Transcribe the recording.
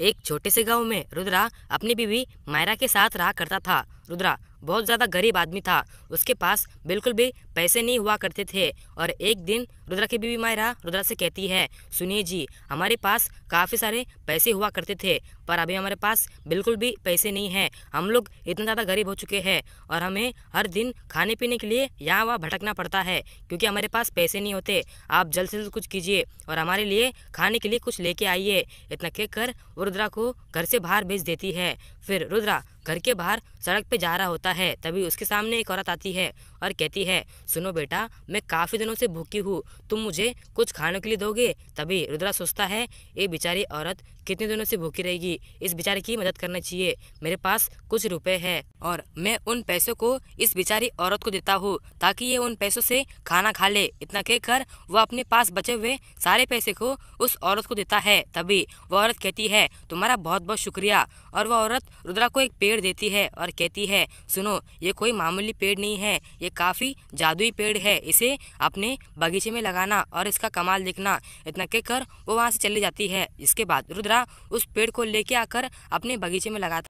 एक छोटे से गांव में रुद्रा अपनी बीवी मायरा के साथ रहा करता था रुद्रा बहुत ज़्यादा गरीब आदमी था उसके पास बिल्कुल भी पैसे नहीं हुआ करते थे और एक दिन रुद्रा की बीवी मायरा रुद्रा से कहती है सुनिए जी हमारे पास काफ़ी सारे पैसे हुआ करते थे पर अभी हमारे पास बिल्कुल भी पैसे नहीं हैं हम लोग इतना ज़्यादा गरीब हो चुके हैं और हमें हर दिन खाने पीने के लिए यहाँ वहाँ भटकना पड़ता है क्योंकि हमारे पास पैसे नहीं होते आप जल्द से जल्द कुछ कीजिए और हमारे लिए खाने के लिए कुछ लेके आइए इतना कह कर रुद्रा को घर से बाहर भेज देती है फिर रुद्रा घर के बाहर सड़क पर जा रहा होता है होता है तभी उसके सामने एक औरत आती है और कहती है सुनो बेटा मैं काफ़ी दिनों से भूखी हूँ तुम मुझे कुछ खाने के लिए दोगे तभी रुद्रा सोचता है ये बेचारी औरत कितने दिनों से भूखी रहेगी इस बेचारे की मदद करना चाहिए मेरे पास कुछ रुपए हैं और मैं उन पैसों को इस बेचारी औरत को देता हूँ ताकि ये उन पैसों से खाना खा ले इतना कहकर वो अपने पास बचे हुए सारे पैसे को उस औरत को देता है तभी वो औरत कहती है तुम्हारा बहुत बहुत शुक्रिया और वह औरत रुद्रा को एक पेड़ देती है और कहती है सुनो ये कोई मामूली पेड़ नहीं है ये काफ़ी जादुई पेड़ है इसे अपने बगीचे में लगाना और इसका कमाल देखना इतना कहकर वो वहाँ से चली जाती है इसके बाद रुद्रा बाजरा उस पेड़ को लेके आकर अपने बगीचे में लगाता